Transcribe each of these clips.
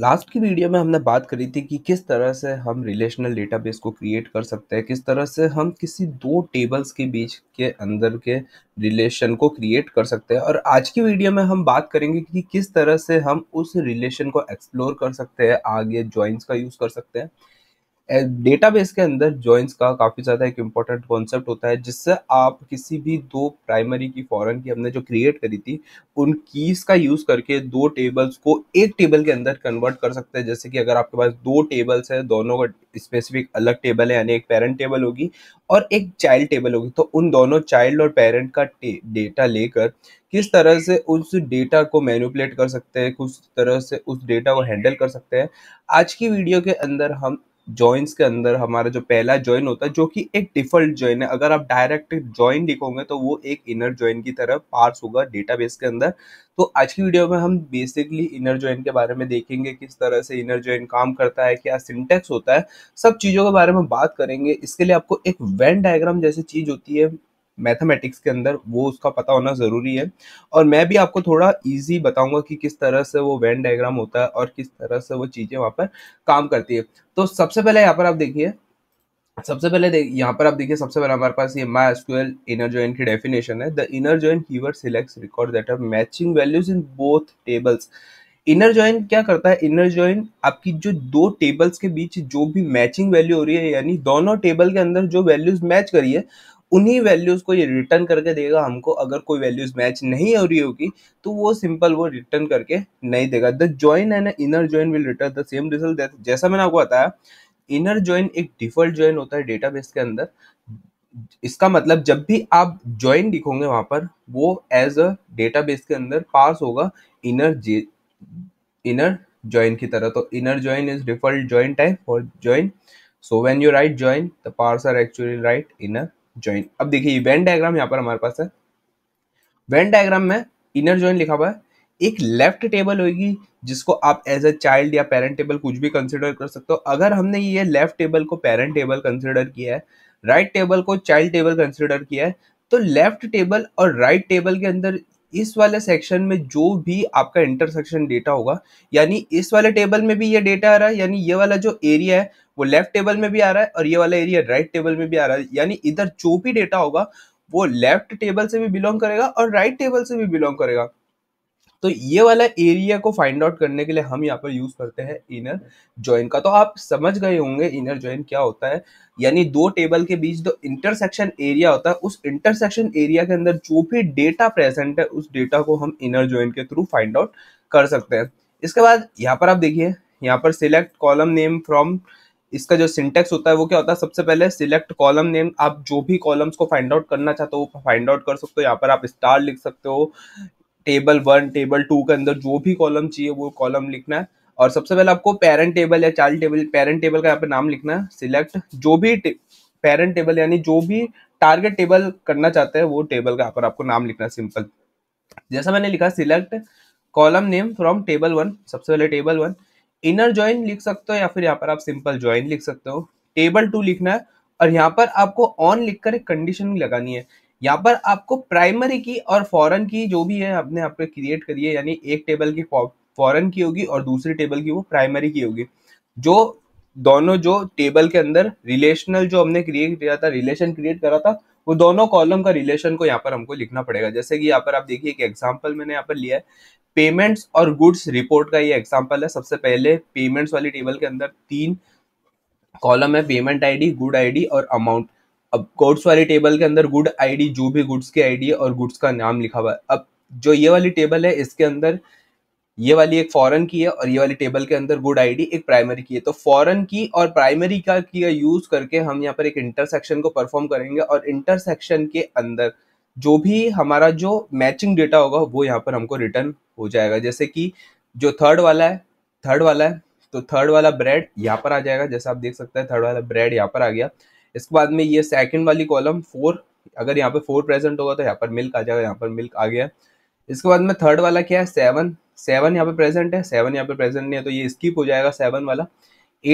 last की video में हमने बात करी थी कि किस तरह से हम रिलेशनल डेटाबेस को क्रिएट कर सकते हैं किस तरह से हम किसी दो टेबल्स के बीच के अंदर के रिलेशन को क्रिएट कर सकते हैं और आज की वीडियो में हम बात करेंगे कि किस तरह से हम उस रिलेशन को एक्सप्लोर कर सकते हैं आगे ज्वाइंट्स का यूज़ कर सकते हैं डेटाबेस के अंदर जॉइंस का काफ़ी ज़्यादा एक इम्पॉर्टेंट कॉन्सेप्ट होता है जिससे आप किसी भी दो प्राइमरी की फॉरन की हमने जो क्रिएट करी थी उन कीज़ का यूज़ करके दो टेबल्स को एक टेबल के अंदर कन्वर्ट कर सकते हैं जैसे कि अगर आपके पास दो टेबल्स है दोनों का स्पेसिफिक अलग टेबल है यानी एक पेरेंट टेबल होगी और एक चाइल्ड टेबल होगी तो उन दोनों चाइल्ड और पेरेंट का डेटा लेकर किस तरह से उस डेटा को मैनिपुलेट कर सकते हैं किस तरह से उस डेटा को हैंडल कर सकते हैं आज की वीडियो के अंदर हम जॉइंट्स के अंदर हमारा जो पहला जॉइन होता है जो कि एक डिफॉल्ट जॉइन है अगर आप डायरेक्ट जॉइन लिखोगे तो वो एक इनर जॉइन की तरह पार्स होगा डेटाबेस के अंदर तो आज की वीडियो में हम बेसिकली इनर जॉइन के बारे में देखेंगे किस तरह से इनर जॉइन काम करता है क्या सिंटेक्स होता है सब चीज़ों के बारे में बात करेंगे इसके लिए आपको एक वेन डायग्राम जैसी चीज़ होती है मैथमेटिक्स के अंदर वो उसका पता होना ज़रूरी है और मैं भी आपको थोड़ा इजी बताऊंगा कि किस तरह से वो वेन डायग्राम होता है और किस तरह से वो चीज़ें वहां पर काम करती है तो सबसे पहले यहाँ पर आप देखिए सबसे पहले यहाँ पर आप देखिए सबसे पहले हमारे पास ये माई एसक्यूएल इनर ज्वाइन की डेफिनेशन है the inner join keyword select record that are matching values in both tables inner join क्या करता है इनर ज्वाइन आपकी जो दो टेबल्स के बीच जो भी मैचिंग वैल्यू हो रही है यानी दोनों टेबल के अंदर जो वैल्यूज मैच करी है उन्हीं वैल्यूज़ को ये रिटर्न करके देगा हमको अगर कोई वैल्यूज़ मैच नहीं हो रही होगी तो वो सिंपल वो रिटर्न करके नहीं देगा the join and inner join will return the same result जैसा मैंने आपको बताया इनर ज्वाइन एक डिफॉल्ट ज्वाइन होता है डेटा के अंदर इसका मतलब जब भी आप ज्वाइन लिखोगे वहां पर वो एज अ डेटा के अंदर पास होगा इनर जे इनर ज्वाइन की तरह तो inner join is default join type for join so when you write join the parse are actually write inner join अब देखिए वेन डायग्राम यहाँ पर हमारे पास है वेन डायग्राम में इनर ज्वाइन लिखा हुआ है एक लेफ्ट टेबल होगी जिसको आप एज अ चाइल्ड या पेरेंट टेबल कुछ भी कंसिडर कर सकते हो अगर हमने ये लेफ्ट टेबल को पेरेंट टेबल कंसिडर किया है राइट right टेबल को चाइल्ड टेबल कंसिडर किया है तो लेफ्ट टेबल और राइट right टेबल के अंदर इस वाले सेक्शन में जो भी आपका इंटरसेक्शन डेटा होगा यानी इस वाले टेबल में भी ये डेटा आ रहा है यानी ये वाला जो एरिया है वो लेफ्ट टेबल में भी आ रहा है और ये वाला एरिया राइट टेबल में भी आ रहा है यानी इधर जो भी डेटा होगा वो लेफ्ट टेबल से भी बिलोंग करेगा और राइट टेबल से भी बिलोंग करेगा तो ये वाला एरिया को फाइंड आउट करने के लिए हम यहाँ पर यूज करते हैं इनर ज्वाइन का तो आप समझ गए होंगे इनर ज्वाइन क्या होता है यानी दो टेबल के बीच जो इंटरसेक्शन एरिया होता है उस इंटरसेक्शन एरिया के अंदर जो भी डेटा प्रेजेंट है उस डेटा को हम इनर ज्वाइन के थ्रू फाइंड आउट कर सकते हैं इसके बाद यहाँ पर आप देखिए यहाँ पर सिलेक्ट कॉलम नेम फ्रॉम इसका जो सिंटेक्स होता है वो क्या होता है सबसे पहले सिलेक्ट कॉलम नेम आप जो भी कॉलम्स को फाइंड आउट करना चाहते हो फाइंड आउट कर सकते हो यहाँ पर आप स्टार लिख सकते हो टेबल वन टेबल टू के अंदर जो भी कॉलम चाहिए वो कॉलम लिखना है और सबसे पहले आपको पेरेंट टेबल या चाइल्ड टेबल पेरेंट टेबल का यहाँ पे नाम लिखना है सिलेक्ट जो भी पेरेंट टेबल यानी जो भी टारगेट टेबल करना चाहते हैं वो टेबल का यहाँ पर आपको नाम लिखना है सिंपल जैसा मैंने लिखा select column name from table one सबसे पहले टेबल वन इनर ज्वाइन लिख सकते हो या फिर यहाँ पर आप सिंपल ज्वाइन लिख सकते हो टेबल टू लिखना है और यहाँ पर आपको ऑन लिखकर एक कंडीशन लगानी है यहाँ पर आपको प्राइमरी की और फॉरन की जो भी है आपने आप पर क्रिएट करी है यानी एक टेबल की फॉरन की होगी और दूसरी टेबल की वो प्राइमरी की होगी जो दोनों जो टेबल के अंदर रिलेशनल जो हमने क्रिएट किया था रिलेशन क्रिएट करा था वो दोनों कॉलम का रिलेशन को यहाँ पर हमको लिखना पड़ेगा जैसे कि यहाँ पर आप देखिए एक एग्जाम्पल मैंने यहाँ पर लिया है पेमेंट्स और गुड्स रिपोर्ट का ये एग्जाम्पल है सबसे पहले पेमेंट्स वाली टेबल के अंदर तीन कॉलम है पेमेंट आईडी गुड आईडी और अमाउंट अब गोड्स वाली टेबल के अंदर गुड आईडी जो भी गुड्स की आईडी है और गुड्स का नाम लिखा हुआ है अब जो ये वाली टेबल है इसके अंदर ये वाली एक फॉरेन की है और ये वाली टेबल के अंदर गुड आईडी एक प्राइमरी की है तो फॉरेन की और प्राइमरी का की यूज करके हम यहाँ पर एक इंटरसेक्शन को परफॉर्म करेंगे और इंटरसेक्शन के अंदर जो भी हमारा जो मैचिंग डेटा होगा वो यहाँ पर हमको रिटर्न हो जाएगा जैसे कि जो थर्ड वाला है थर्ड वाला है तो थर्ड वाला ब्रेड यहाँ पर आ जाएगा जैसे आप देख सकते हैं थर्ड वाला ब्रेड यहाँ पर आ गया इसके बाद में ये सेकंड वाली कॉलम फोर अगर यहाँ पे फोर प्रेजेंट होगा तो यहाँ पर मिल्क आ जाएगा यहाँ पर मिल्क आ गया इसके बाद में थर्ड वाला क्या है सेवन सेवन यहाँ पे प्रेजेंट है सेवन यहाँ पे प्रेजेंट नहीं है तो ये स्किप हो जाएगा सेवन वाला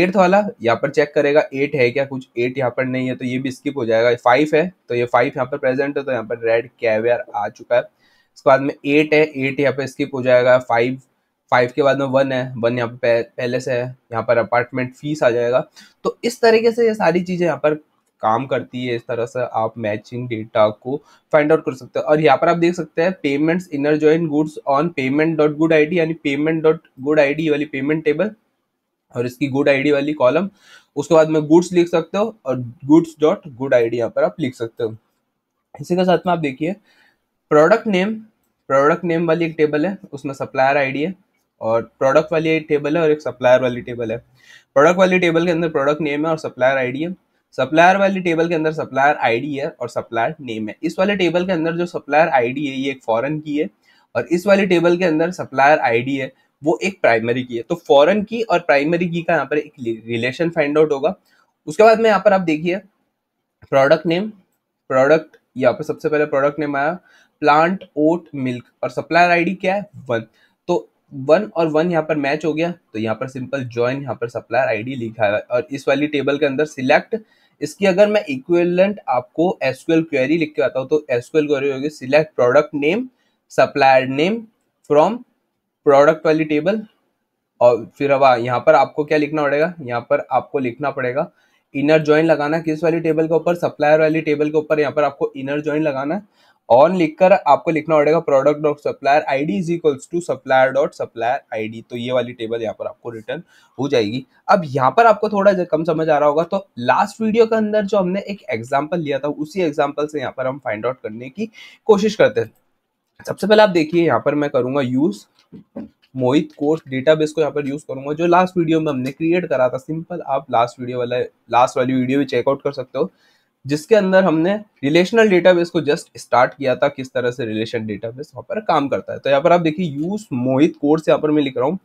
एट्थ वाला यहाँ पर चेक करेगा एट है क्या कुछ एट यहाँ पर नहीं है तो ये भी स्किप हो जाएगा फाइव है तो ये फाइव यहाँ पर प्रेजेंट है तो यहाँ पर रेड कैवियर आ चुका है इसके बाद में एट है एट यहाँ पर स्किप हो जाएगा फाइव फाइव के बाद में वन है वन यहाँ पे पहले से है यहाँ पर अपार्टमेंट फीस आ जाएगा तो इस तरीके से ये सारी चीज़ें यहाँ पर काम करती है इस तरह से आप मैचिंग डेटा को फाइंड आउट कर सकते हैं और यहाँ पर आप देख सकते हैं payments inner join goods on payment dot good D यानी पेमेंट डॉट गुड डी वाली पेमेंट टेबल और इसकी गुड डी वाली कॉलम उसके बाद में गुड्स लिख सकते हो और goods dot good I D यहाँ पर आप लिख सकते हो इसी के साथ में आप देखिए प्रोडक्ट नेम प्रोडक्ट नेम वाली एक टेबल है उसमें सप्लायर डी है और प्रोडक्ट वाली एक टेबल है और एक सप्लायर वाली टेबल है प्रोडक्ट वाली टेबल के अंदर प्रोडक्ट नेम है और सप्लायर आईडी है सप्लायर वाली टेबल के अंदर सप्लायर आईडी है और सप्लायर नेम है इस वाले टेबल के अंदर जो सप्लायर आईडी है ये एक फॉरेन की है और इस वाले टेबल के अंदर सप्लायर आईडी है वो एक प्राइमरी की है तो फॉरेन की और प्राइमरी की का यहाँ पर एक रिलेशन फाइंड आउट होगा उसके बाद में यहाँ पर आप देखिए प्रोडक्ट नेम प्रोडक्ट यहाँ पर सबसे पहले प्रोडक्ट नेम आया प्लांट ओट मिल्क और सप्लायर आईडी क्या है वन वन और वन यहाँ पर मैच हो गया तो यहाँ पर सिंपल ज्वाइन यहाँ पर सप्लायर आईडी लिखा है और इस वाली टेबल के अंदर सिलेक्ट इसकी अगर मैं इक्वेलेंट आपको एसक्यूएल क्वेरी लिख के आता हूँ तो एसक्यूएल क्वेरी होगी select product name supplier name from product वाली टेबल और फिर अब यहाँ पर आपको क्या लिखना पड़ेगा यहाँ पर आपको लिखना पड़ेगा इनर ज्वाइन लगाना किस वाली टेबल के ऊपर सप्लायर वाली टेबल के ऊपर यहाँ पर आपको इनर ज्वाइन लगाना है ऑन लिखकर आपको लिखना पड़ेगा product dot supplier I D is equals to supplier dot supplier I D तो ये वाली टेबल यहाँ पर आपको रिटर्न हो जाएगी अब यहाँ पर आपको थोड़ा कम समझ आ रहा होगा तो लास्ट वीडियो के अंदर जो हमने एक एग्जाम्पल लिया था उसी एग्जाम्पल से यहाँ पर हम फाइंड आउट करने की कोशिश करते हैं सबसे पहले आप देखिए यहाँ पर मैं करूंगा यूज़ मोहित कोर्स डेटाबेस को यहाँ पर यूज़ करूंगा जो लास्ट वीडियो में हमने क्रिएट करा था सिंपल आप लास्ट वीडियो वाला लास्ट वाली वीडियो भी चेकआउट कर सकते हो जिसके अंदर हमने रिलेशनल डेटाबेस को जस्ट स्टार्ट किया था किस तरह से रिलेशन डेटाबेस वहाँ पर काम करता है तो यहाँ पर आप देखिए यूज मोहित कोर्स यहाँ पर मैं लिख रहा हूँ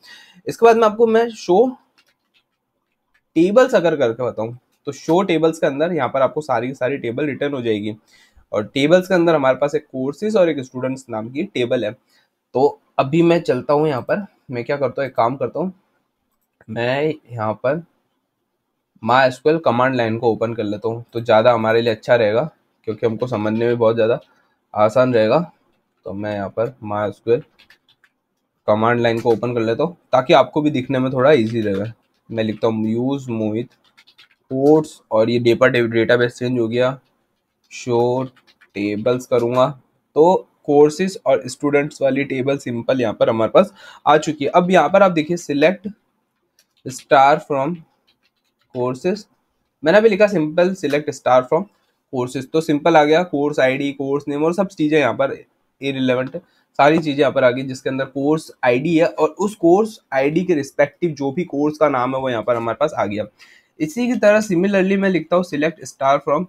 इसके बाद में आपको मैं शो टेबल्स अगर करके बताऊँ तो शो टेबल्स के अंदर यहाँ पर आपको सारी की सारी टेबल रिटर्न हो जाएगी और टेबल्स के अंदर हमारे पास एक कोर्सेज और एक स्टूडेंट्स नाम की टेबल है तो अभी मैं चलता हूँ यहाँ पर मैं क्या करता हूँ एक काम करता हूँ मैं यहाँ पर माई एस कमांड लाइन को ओपन कर लेता हूँ तो ज़्यादा हमारे लिए अच्छा रहेगा क्योंकि हमको समझने में बहुत ज़्यादा आसान रहेगा तो मैं यहाँ पर माई एस कमांड लाइन को ओपन कर लेता हूँ ताकि आपको भी दिखने में थोड़ा ईजी रहेगा मैं लिखता हूँ यूज़ मोहित कोर्ट्स और ये डेपर डेटा बेस चेंज हो गया शो टेबल्स करूँगा तो कोर्सेज और स्टूडेंट्स वाली टेबल सिंपल यहाँ पर हमारे पास आ चुकी है अब यहाँ पर आप देखिए सिलेक्ट स्टार फ्रॉम कोर्सेज मैंने अभी लिखा simple select star from courses तो सिंपल आ गया कोर्स आईडी कोर्स नेम और सब चीज़ें यहाँ पर इरिलेवेंट सारी चीज़ें यहाँ पर आ गई जिसके अंदर कोर्स आईडी है और उस कोर्स आईडी के रिस्पेक्टिव जो भी कोर्स का नाम है वो यहाँ पर हमारे पास आ गया इसी की तरह सिमिलरली मैं लिखता हूँ सिलेक्ट स्टार फ्रॉम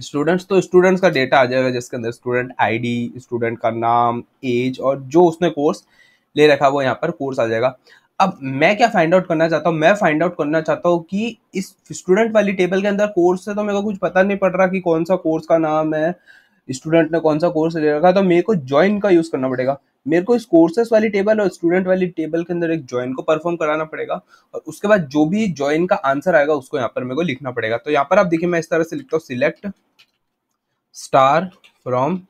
स्टूडेंट्स तो स्टूडेंट्स का डेटा आ जाएगा जिसके अंदर स्टूडेंट आईडी स्टूडेंट का नाम एज और जो उसने कोर्स ले रखा वो यहाँ पर कोर्स आ जाएगा अब मैं क्या फाइंड आउट करना चाहता हूँ मैं फाइंड आउट करना चाहता हूँ कि इस स्टूडेंट वाली टेबल के अंदर कोर्स है तो मेरे को कुछ पता नहीं पड़ रहा कि कौन सा कोर्स का नाम है स्टूडेंट ने कौन सा कोर्स ले रखा तो मेरे को ज्वाइन का यूज़ करना पड़ेगा मेरे को इस कोर्सेस वाली टेबल और स्टूडेंट वाली टेबल के अंदर एक ज्वाइन को परफॉर्म कराना पड़ेगा और उसके बाद जो भी ज्वाइन का आंसर आएगा उसको यहाँ पर मेरे को लिखना पड़ेगा तो यहाँ पर आप देखिए मैं इस तरह से लिखता हूँ सिलेक्ट स्टार फ्रॉम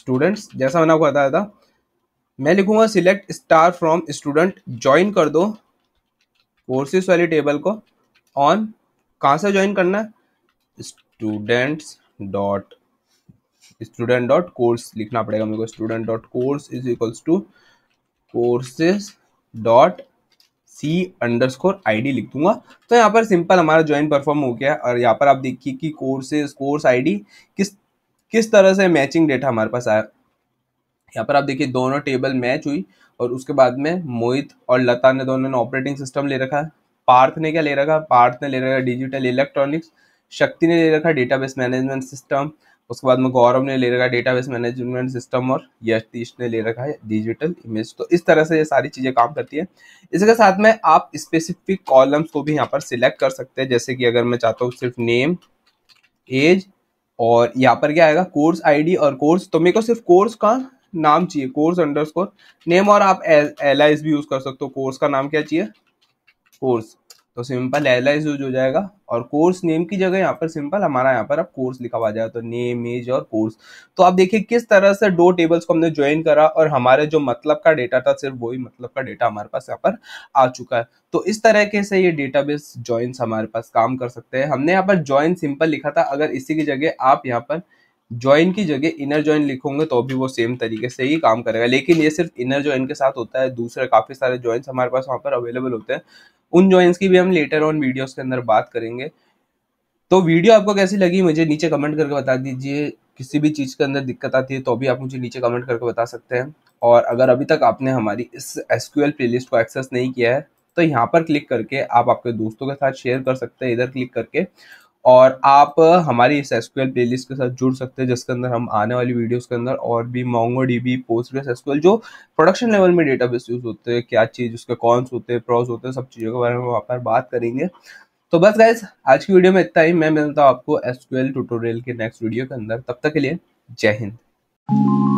स्टूडेंट्स जैसा मैंने आपको बताया था मैं लिखूंगा select star from student join कर दो कोर्सेस वाली टेबल को ऑन कहाँ से ज्वाइन करना है students dot student dot course लिखना पड़ेगा मेरे को student dot course is equals to courses dot C underscore I D लिख दूंगा तो यहाँ पर सिंपल हमारा ज्वाइन परफॉर्म हो गया और यहाँ पर आप देखिए कि कोर्सेज कोर्स आई डी किस किस तरह से मैचिंग डेटा हमारे पास आया यहाँ पर आप देखिए दोनों टेबल मैच हुई और उसके बाद में मोहित और लता ने दोनों ने ऑपरेटिंग सिस्टम ले रखा है पार्थ ने क्या ले रखा पार्थ ने ले रखा डिजिटल इलेक्ट्रॉनिक्स शक्ति ने ले रखा डेटाबेस मैनेजमेंट सिस्टम उसके बाद में गौरव ने ले रखा डेटाबेस मैनेजमेंट सिस्टम और यशतीश ने ले रखा है डिजिटल इमेज तो इस तरह से ये सारी चीज़ें काम करती है इसके साथ में आप स्पेसिफिक कॉलम्स को भी यहाँ पर सिलेक्ट कर सकते हैं जैसे कि अगर मैं चाहता हूँ सिर्फ नेम एज और यहाँ पर क्या आएगा कोर्स आईडी और कोर्स तो मेरे को सिर्फ कोर्स का नाम चाहिए कोर्स अंडरस्कोर नेम और आप एल आई भी यूज कर सकते हो कोर्स का नाम क्या चाहिए कोर्स तो सिंपल एल आई यूज हो जाएगा और कोर्स नेम की जगह यहाँ पर सिंपल हमारा यहाँ पर अब कोर्स लिखा हुआ जाएगा तो नेम एज और कोर्स तो आप देखिए किस तरह से दो टेबल्स को हमने ज्वाइन करा और हमारे जो मतलब का डेटा था सिर्फ वही मतलब का डेटा हमारे पास यहाँ पर आ चुका है तो इस तरह के से ये डेटाबेस ज्वाइंस हमारे पास काम कर सकते हैं हमने यहाँ पर ज्वाइन सिंपल लिखा था अगर इसी की जगह आप यहाँ पर ज्वाइन की जगह इनर ज्वाइन लिखोगे तो भी वो सेम तरीके से ही काम करेगा लेकिन ये सिर्फ इनर ज्वाइन के साथ होता है दूसरे काफ़ी सारे ज्वाइंस हमारे पास वहां पर अवेलेबल होते हैं उन ज्वाइंट्स की भी हम लेटर ऑन वीडियोस के अंदर बात करेंगे तो वीडियो आपको कैसी लगी मुझे नीचे कमेंट करके बता दीजिए किसी भी चीज़ के अंदर दिक्कत आती है तो भी आप मुझे नीचे कमेंट करके बता सकते हैं और अगर अभी तक आपने हमारी इस एस प्लेलिस्ट को एक्सेस नहीं किया है तो यहाँ पर क्लिक करके आप आपके दोस्तों के साथ शेयर कर सकते हैं इधर क्लिक करके और आप हमारी इस एसक्यूएल प्लेलिस्ट के साथ जुड़ सकते हैं जिसके अंदर हम आने वाली वीडियोस के अंदर और भी मोंगो डी बी पोस्ट जो प्रोडक्शन लेवल में डेटाबेस यूज होते हैं क्या चीज़ उसके कॉन्स होते हैं प्रॉस होते हैं सब चीज़ों के बारे में वहाँ पर बात करेंगे तो बस गाइज आज की वीडियो में इतना ही मैं मिलता हूँ आपको एसक्यूएल ट्यूटोरियल के नेक्स्ट वीडियो के अंदर तब तक के लिए जय हिंद